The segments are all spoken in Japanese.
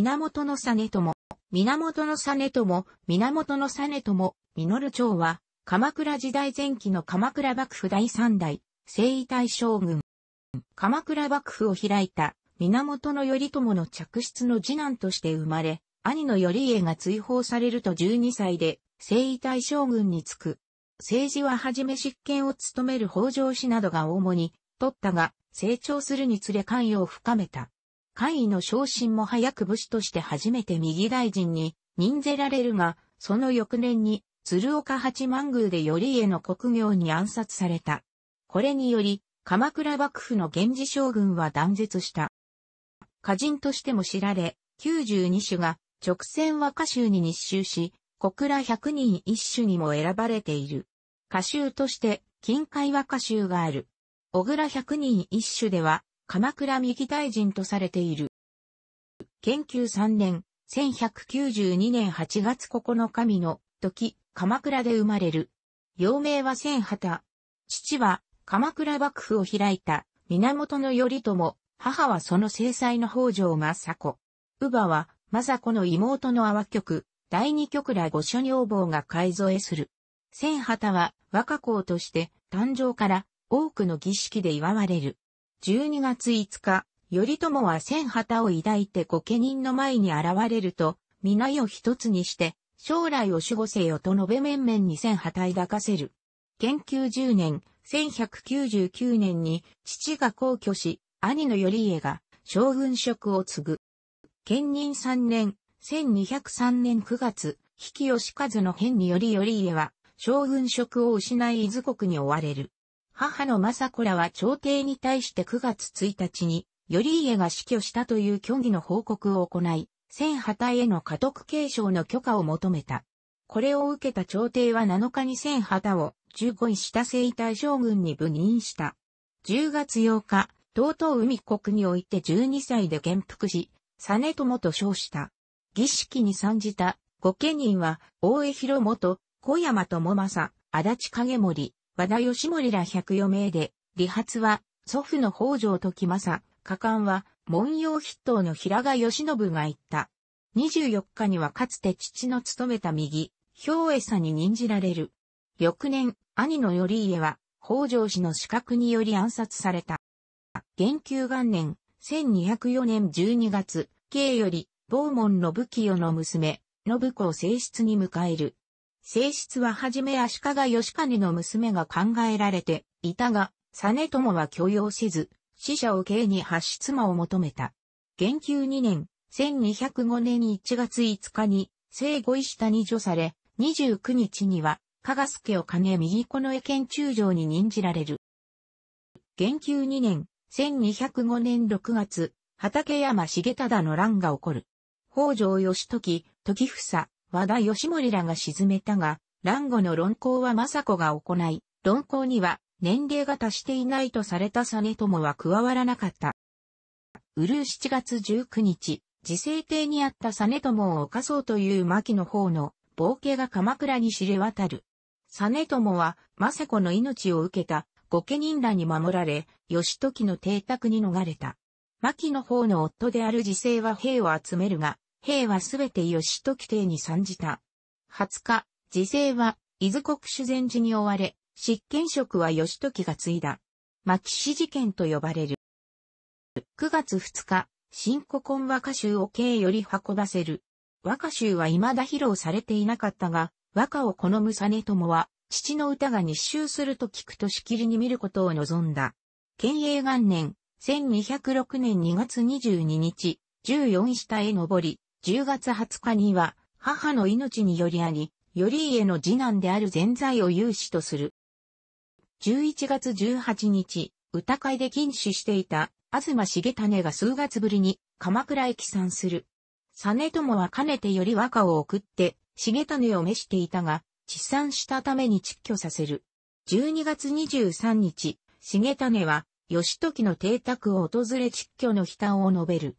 源の実朝、源の実朝、源の実朝、実朝は、鎌倉時代前期の鎌倉幕府第三代、征夷大将軍。鎌倉幕府を開いた、源頼朝の嫡出の次男として生まれ、兄の頼家が追放されると12歳で、征夷大将軍に就く。政治ははじめ執権を務める北条氏などが主に、取ったが、成長するにつれ関与を深めた。会議の昇進も早く武士として初めて右大臣に任ぜられるが、その翌年に鶴岡八幡宮で頼家の国業に暗殺された。これにより、鎌倉幕府の源氏将軍は断絶した。歌人としても知られ、92種が直線和歌集に日集し、小倉百人一首にも選ばれている。歌集として、近海和歌集がある。小倉百人一首では、鎌倉右大臣とされている。研究3年、1192年8月9日の時、鎌倉で生まれる。幼名は千畑。父は鎌倉幕府を開いた源頼朝、母はその正妻の北条政子。乳母は政子の妹の阿波局、第二局ら御所女房が改造へする。千畑は若公として誕生から多くの儀式で祝われる。12月5日、頼朝は千旗を抱いて御家人の前に現れると、皆を一つにして、将来を守護せよと述べ面々に千旗抱かせる。研究10年、1199年に父が皇居し、兄の頼家が将軍職を継ぐ。兼任3年、1203年9月、引き吉和の変により頼家は将軍職を失い伊豆国に追われる。母の政子らは朝廷に対して9月1日に、頼家が死去したという虚偽の報告を行い、千旗への家督継承の許可を求めた。これを受けた朝廷は7日に千旗を十五位下征大将軍に部任した。10月8日、東東海国において12歳で元服し、実友と称した。儀式に参じた御家人は、大江広元、小山友政、足立影森、和田義盛ら104名で、理髪は祖父の北条時政、果敢は文様筆頭の平賀義信が言った。24日にはかつて父の務めた右、兵衛さんに任じられる。翌年、兄の頼家は、北条氏の資格により暗殺された。元久元年、1204年12月、慶より、道門信清の娘、信子を正室に迎える。性質ははじめ足利義兼の娘が考えられていたが、実朝は許容せず、死者を刑に発出馬を求めた。元久2年、1205年1月5日に、生後医師に除され、29日には、加賀助を兼ね右子の江県中将に任じられる。元久2年、1205年6月、畠山重忠の乱が起こる。北条義時、時房、和田義盛らが沈めたが、乱後の論考は政子が行い、論考には年齢が達していないとされた実朝は加わらなかった。うるう7月19日、自制帝にあった実朝を犯そうという牧の方の冒険が鎌倉に知れ渡る。実朝は政子の命を受けた御家人らに守られ、義時の邸宅に逃れた。牧の方の夫である自制は兵を集めるが、兵はすべて義時帝に参じた。20日、時勢は、伊豆国主善寺に追われ、執権職は義時が継いだ。牧師事件と呼ばれる。9月2日、新古今和歌集を京より運ばせる。和歌集は未だ披露されていなかったが、和歌を好む実友は、父の歌が日周すると聞くとしきりに見ることを望んだ。県営元年、1206年2月22日、14下へ登り、10月20日には、母の命によりあり、より家の次男である全財を有志とする。11月18日、歌会で禁止していた、東重種が数月ぶりに、鎌倉へ帰参する。実友はかねてより和歌を送って、重種を召していたが、治産したために窒居させる。12月23日、重種は、義時の邸宅を訪れ窒居の悲嘆を述べる。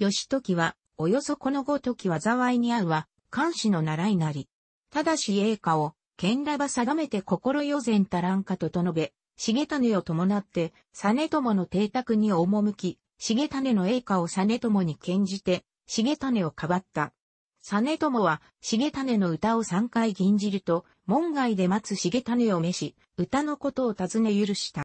義時は、およそこのごとき災いに遭うは、監視の習いなり。ただし栄華を、剣らば定めて心よぜんたらんかととのべ、重種を伴って、実友の邸宅に赴き、重種の栄華を実友に献じて、重種をかばった。実友は、重種の歌を三回吟じると、門外で待つ重種を召し、歌のことを尋ね許した。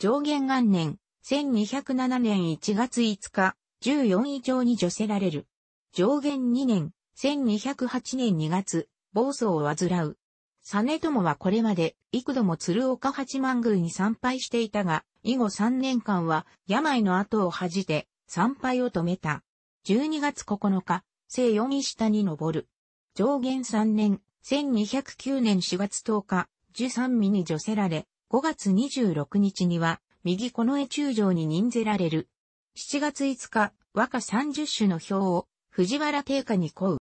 上元元年、1207年1月5日、14位上に除せられる。上限2年、1208年2月、暴走を患う。実友はこれまで幾度も鶴岡八幡宮に参拝していたが、以後3年間は病の後を恥じて参拝を止めた。12月9日、聖四位下に登る。上限3年、1209年4月10日、13位に除せられ、5月26日には、右この絵中将に任ぜられる。7月5日、和歌30首の表を藤原定家に乞う。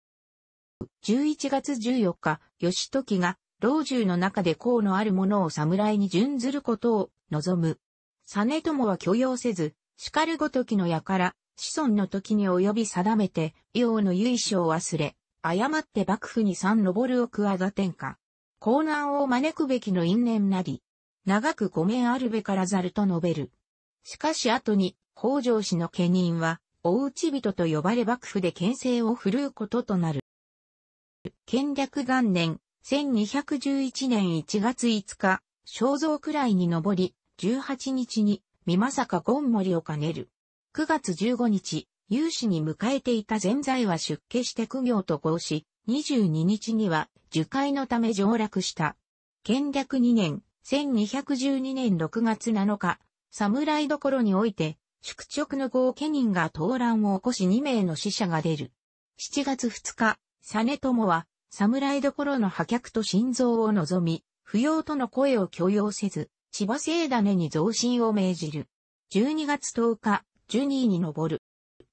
11月14日、義時が老中の中で功のある者を侍に準ずることを望む。実朝は許容せず、叱るごときの矢から、子孫の時に及び定めて、王の由緒を忘れ、誤って幕府に三昇るをわてんか。江難を招くべきの因縁なり、長くごめんあるべからざると述べる。しかし後に、北条氏の家人は、大内人と呼ばれ幕府で牽制を振るうこととなる。権略元年、1211年1月5日、肖像いに上り、18日に、ま政か権森を兼ねる。9月15日、有志に迎えていた前在は出家して苦行と合し、22日には、受戒のため上落した。権略2年、1212年6月7日、侍どころにおいて、宿直の合家人が動乱を起こし2名の死者が出る。7月2日、実友は、侍どころの破却と心臓を望み、不要との声を許容せず、千葉聖種に増進を命じる。12月10日、ジュニーに上る。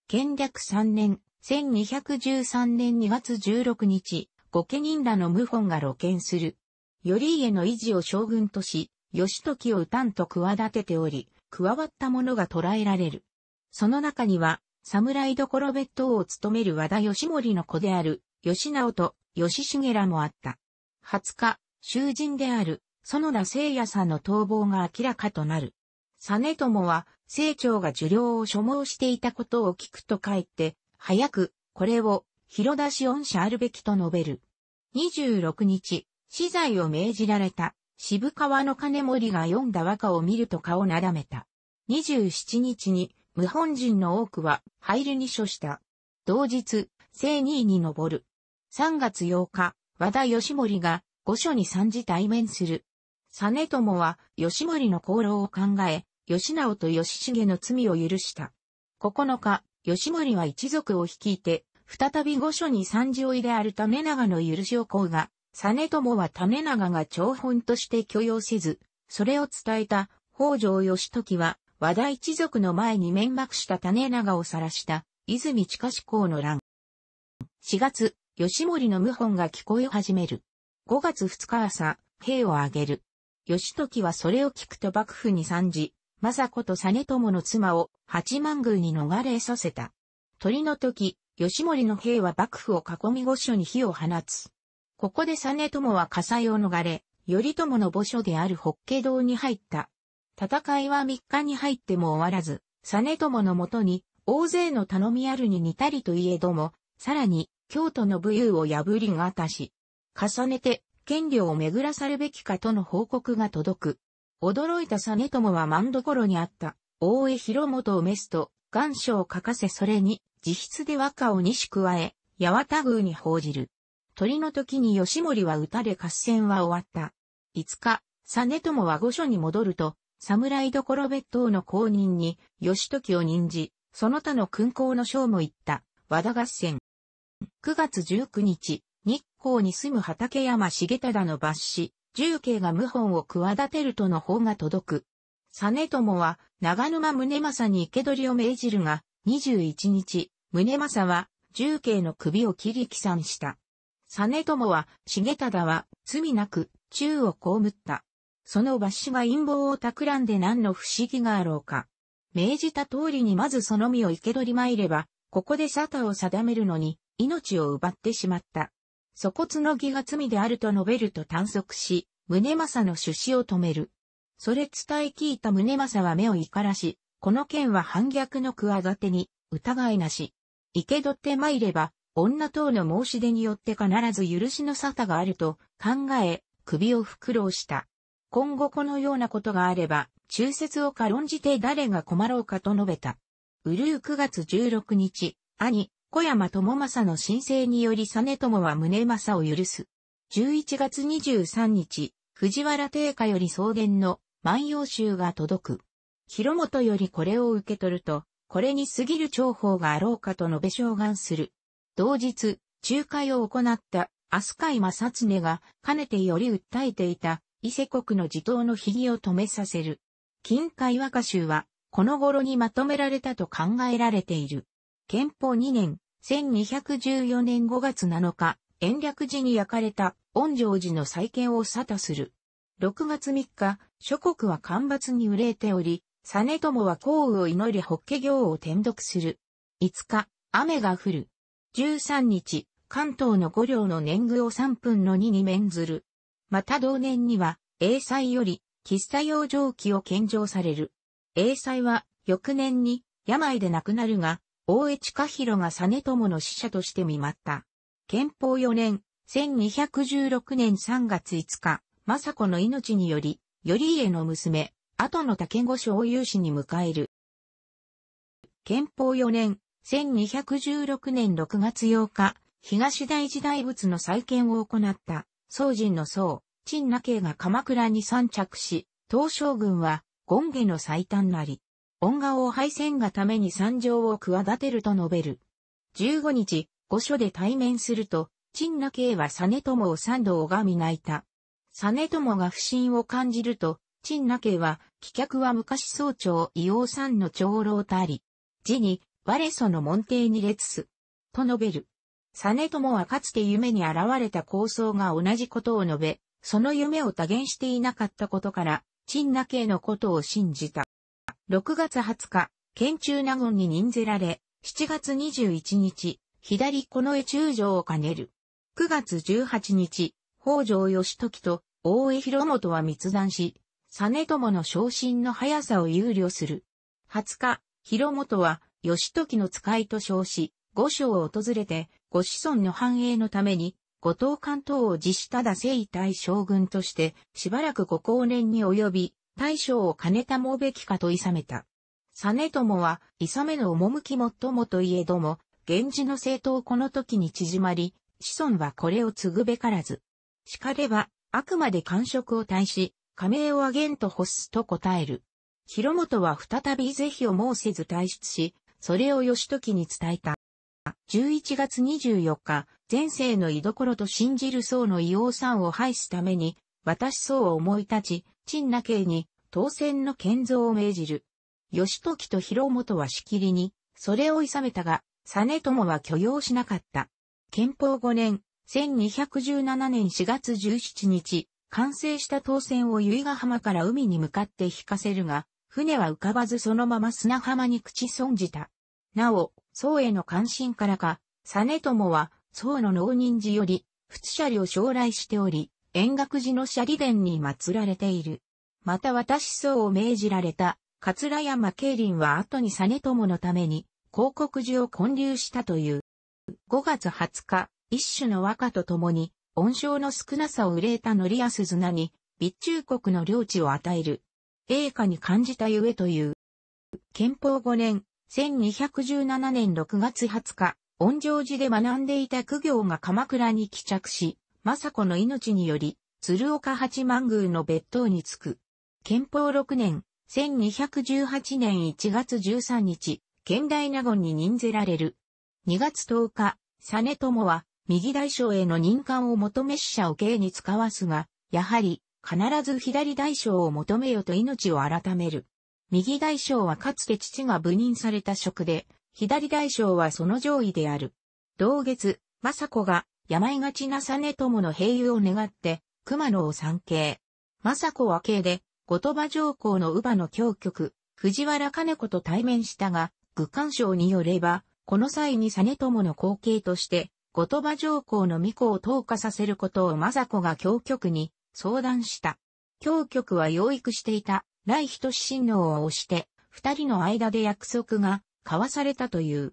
建略3年、1213年2月16日、御家人らの謀反が露見する。頼家の維持を将軍とし、義時をたんと企てており、加わったものが捉えられる。その中には、侍どころ別当を務める和田義盛の子である、吉直と吉重らもあった。20日、囚人である、園田聖也さんの逃亡が明らかとなる。実友は、清張が受領を所望していたことを聞くと書いて、早く、これを、広出し恩赦あるべきと述べる。26日、死罪を命じられた。渋川の金森が読んだ和歌を見ると顔なだめた。27日に、無本人の多くは、廃るに処した。同日、正2位に上る。3月8日、和田義盛が、御所に参事対面する。実朝は、義盛の功労を考え、義直と義重の罪を許した。9日、義盛は一族を率いて、再び御所に参事を入れあるため長の許しを請うが、実朝は種長が長本として許容せず、それを伝えた北条義時は和田一族の前に面幕した種長を晒した泉近志公の乱。4月、吉森の謀反が聞こえ始める。5月2日朝、兵を挙げる。義時はそれを聞くと幕府に参じ、政子と実朝の妻を八幡宮に逃れさせた。鳥の時、吉森の兵は幕府を囲み御所に火を放つ。ここで実朝は火災を逃れ、頼朝の墓所である法華堂に入った。戦いは3日に入っても終わらず、実朝のもとに、大勢の頼みあるに似たりといえども、さらに、京都の武勇を破りがたし、重ねて、権利を巡らさるべきかとの報告が届く。驚いた実朝は万所にあった、大江広元を召すと、願書を書かせそれに、自筆で和歌を西加え、八幡宮に報じる。鳥の時に吉森は撃たれ合戦は終わった。5日、実朝は御所に戻ると、侍どころ別当の公認に、吉時を任じ、その他の勲功の章も言った、和田合戦。9月19日、日光に住む畠山重忠の抜死、重慶が謀反を企てるとの方が届く。実朝は、長沼宗政に生け捕りを命じるが、21日、宗政は、重慶の首を切り帰参した。実朝は、重忠は、罪なく、宙を被った。その抜死が陰謀を企んで何の不思議があろうか。命じた通りにまずその身を生け取りまいれば、ここで沙汰を定めるのに、命を奪ってしまった。粗骨の儀が罪であると述べると短足し、宗政の出資を止める。それ伝え聞いた宗政は目を怒らし、この件は反逆の企てに、疑いなし。生け取ってまいれば、女等の申し出によって必ず許しの沙汰があると考え、首を袋うした。今後このようなことがあれば、中説を軽んじて誰が困ろうかと述べた。うるう9月16日、兄、小山智正の申請により実朝は宗正を許す。11月23日、藤原定家より草原の万葉集が届く。広本よりこれを受け取ると、これに過ぎる重宝があろうかと述べ昇願する。同日、仲介を行った飛鳥井正常がかねてより訴えていた伊勢国の地頭の髭を止めさせる。近海和歌集はこの頃にまとめられたと考えられている。憲法2年、1214年5月7日、延暦寺に焼かれた恩城寺の再建を沙汰する。6月3日、諸国は干ばつに憂えており、実朝は降雨を祈り法華経を転読する。5日、雨が降る。13日、関東の五両の年貢を3分の2に免ずる。また同年には、英才より、喫茶用蒸気を献上される。英才は、翌年に、病で亡くなるが、大江近広が実友の使者として見舞った。憲法4年、1216年3月5日、政子の命により、頼家の娘、後の竹所を有志に迎える。憲法4年、1216年6月8日、東大寺大仏の再建を行った、宗人の僧、陳那慶が鎌倉に散着し、東将軍は、権下の最短なり、恩賀を敗戦がために参上を企てると述べる。15日、御所で対面すると、陳那慶は実朝を三度拝み泣いた。実朝が不信を感じると、陳那慶は、帰却は昔総長伊王さんの長老たり。寺に、我その門弟に列す。と述べる。実モはかつて夢に現れた構想が同じことを述べ、その夢を多言していなかったことから、陳那家のことを信じた。6月20日、県中納言に任ぜられ、7月21日、左この江中将を兼ねる。9月18日、北条義時と大江広元は密談し、実モの昇進の速さを憂慮する。20日、広元は義時の使いと称し、御所を訪れて、ご子孫の繁栄のために、後藤関東を辞しただ聖大将軍として、しばらくご高年に及び、大将を兼ねたもべきかと諌めた。実朝は、諌めの趣もっともといえども、源氏の政党この時に縮まり、子孫はこれを継ぐべからず。しかれば、あくまで官職を退し、加盟をあげんと欲すと答える。広元は再び是非を申せず退出し、それを義時に伝えた。11月24日、前世の居所と信じる僧の硫さ山を廃すために、私僧を思い立ち、陳那慶に当選の建造を命じる。義時と広元はしきりに、それを諌めたが、実友は許容しなかった。憲法5年、1217年4月17日、完成した当選を由比ヶ浜から海に向かって引かせるが、船は浮かばずそのまま砂浜に朽ち損じた。なお、僧への関心からか、実モは僧の農人寺より、仏舎利を将来しており、円楽寺の舎利殿に祀られている。また私僧を命じられた、桂山慶林は後に実モのために、広告寺を建立したという。5月20日、一種の和歌と共に、恩賞の少なさを憂えた則安綱に、備中国の領地を与える。栄華に感じたゆえという。憲法5年、1217年6月20日、恩城寺で学んでいた苦行が鎌倉に帰着し、政子の命により、鶴岡八幡宮の別当に着く。憲法6年、1218年1月13日、県大納言に任ぜられる。2月10日、実朝は、右大将への任官を求め使者を刑に使わすが、やはり、必ず左大将を求めよと命を改める。右大将はかつて父が部任された職で、左大将はその上位である。同月、政子が、病がちな実朝の平友を願って、熊野を参詣。政子は慶で、後鳥羽上皇の乳母の教局、藤原兼子と対面したが、愚官賞によれば、この際に実朝の後継として、後鳥羽上皇の御子を投下させることを政子が教局に相談した。教局は養育していた、来人親王を推して、二人の間で約束が交わされたという。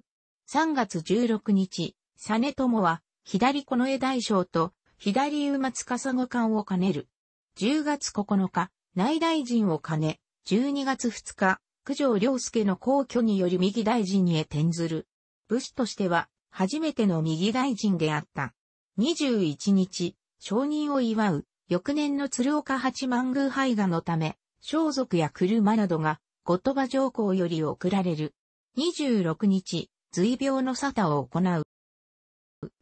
3月16日、実友は、左近絵大将と、左馬司護官を兼ねる。10月9日、内大臣を兼ね、12月2日、九条良介の皇居により右大臣へ転ずる。武士としては、初めての右大臣であった。21日、承認を祝う、翌年の鶴岡八幡宮廃画のため、装束や車などが、後鳥羽上皇より送られる。26日、随病の沙汰を行う。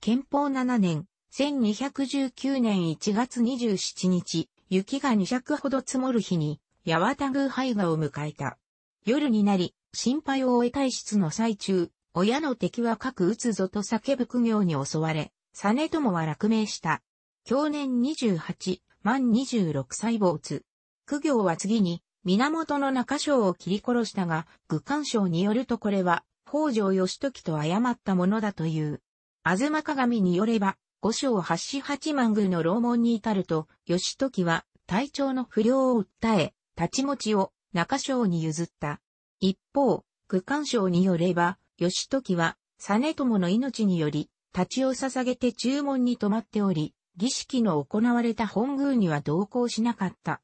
憲法7年、1219年1月27日、雪が2尺ほど積もる日に、八幡宮廃画を迎えた。夜になり、心配を終え退室の最中、親の敵は各撃つぞと叫ぶ苦行に襲われ、実友は落命した。去年28、満26歳没。苦行は次に、源の中将を切り殺したが、愚官将によるとこれは、北条義時と誤ったものだという。東鏡によれば、五章八四八万宮の楼門に至ると、義時は体調の不良を訴え、立ち持ちを中将に譲った。一方、愚官将によれば、義時は、実朝の命により、立ちを捧げて注文に止まっており、儀式の行われた本宮には同行しなかった。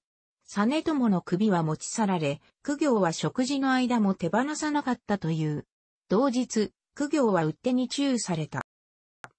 実モの首は持ち去られ、苦行は食事の間も手放さなかったという。同日、苦行は売てに注意された。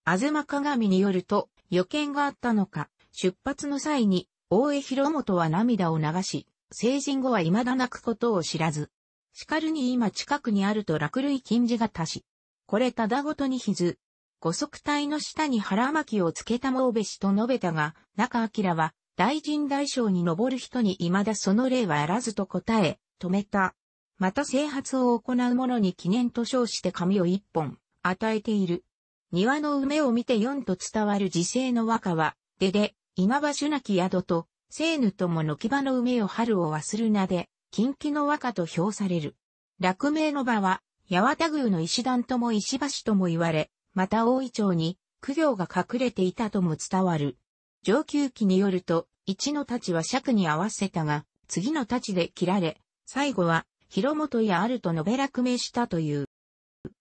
あずま鏡によると、予見があったのか、出発の際に、大江広元は涙を流し、成人後は未だ泣くことを知らず。叱るに今近くにあると落類禁じが足し。これただごとにひず、五足体の下に腹巻きをつけたもうべしと述べたが、中明は、大臣大将に上る人に未だその例はあらずと答え、止めた。また制発を行う者に記念と称して紙を一本、与えている。庭の梅を見て四と伝わる時世の和歌は、でで、今場所なき宿と、生ぬとも軒場の梅を春を忘る名で、近畿の和歌と評される。落名の場は、八幡宮の石段とも石橋とも言われ、また大井町に苦行が隠れていたとも伝わる。上級記によると、一の太刀は尺に合わせたが、次の太刀で切られ、最後は、広本やあると述べ落命したという。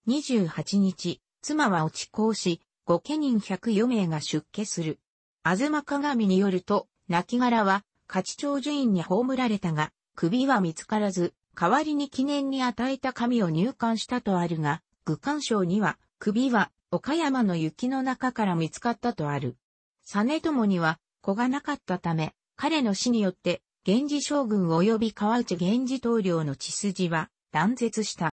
28日、妻は落ち行し、御家人104名が出家する。あずま鏡によると、亡骸は、家父長寺院に葬られたが、首は見つからず、代わりに記念に与えた紙を入管したとあるが、愚官省には、首は岡山の雪の中から見つかったとある。実朝には子がなかったため、彼の死によって、源氏将軍及び川内源氏棟領の血筋は断絶した。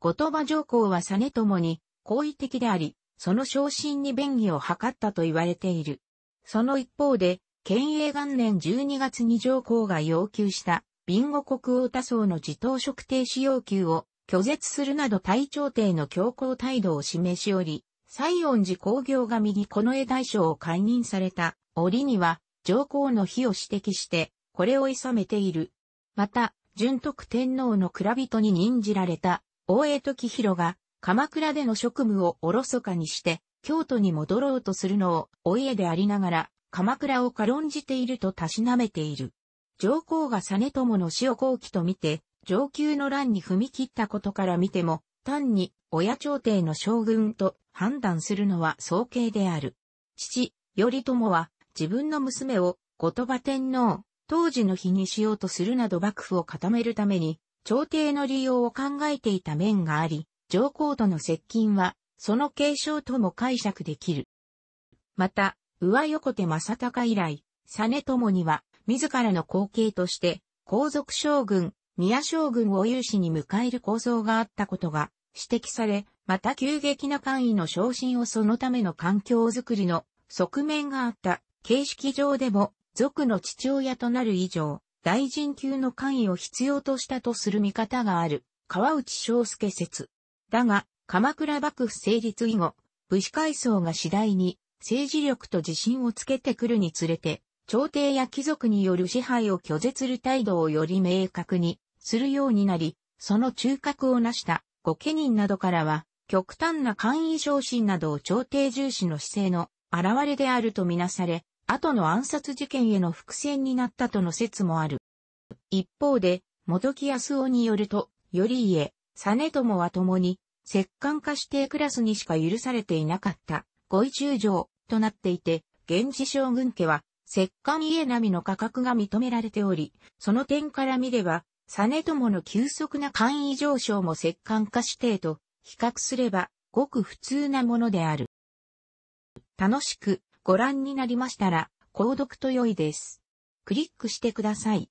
後鳥羽上皇は実朝に好意的であり、その昇進に便宜を図ったと言われている。その一方で、県営元年12月に上皇が要求した、ビンゴ国王多層の自動職停止要求を拒絶するなど大朝廷の強硬態度を示しおり、西恩寺工業が右この絵大将を解任された折には、上皇の非を指摘して、これをさめている。また、純徳天皇の蔵人に任じられた、大江時広が、鎌倉での職務をおろそかにして、京都に戻ろうとするのを、お家でありながら、鎌倉を軽んじているとたしなめている。上皇が実朝の死を後期と見て、上級の乱に踏み切ったことから見ても、単に親朝廷の将軍と判断するのは早計である。父、頼朝は自分の娘を後鳥羽天皇、当時の日にしようとするなど幕府を固めるために、朝廷の利用を考えていた面があり、上皇との接近は、その継承とも解釈できる。また、上横手正隆以来、実朝には、自らの後継として、皇族将軍、宮将軍を有志に迎える構想があったことが指摘され、また急激な官位の昇進をそのための環境づくりの側面があった形式上でも、族の父親となる以上、大臣級の官位を必要としたとする見方がある、川内章介説。だが、鎌倉幕府成立以後、武士階層が次第に政治力と自信をつけてくるにつれて、朝廷や貴族による支配を拒絶する態度をより明確にするようになり、その中核を成した御家人などからは、極端な簡易昇進などを朝廷重視の姿勢の現れであるとみなされ、後の暗殺事件への伏線になったとの説もある。一方で、元木康夫によると、頼家、実朝は共に、摂関化指定クラスにしか許されていなかった、五位中将となっていて、現氏将軍家は、摂関家並みの価格が認められており、その点から見れば、実朝の急速な簡易上昇も摂関化指定と比較すればごく普通なものである。楽しくご覧になりましたら、購読と良いです。クリックしてください。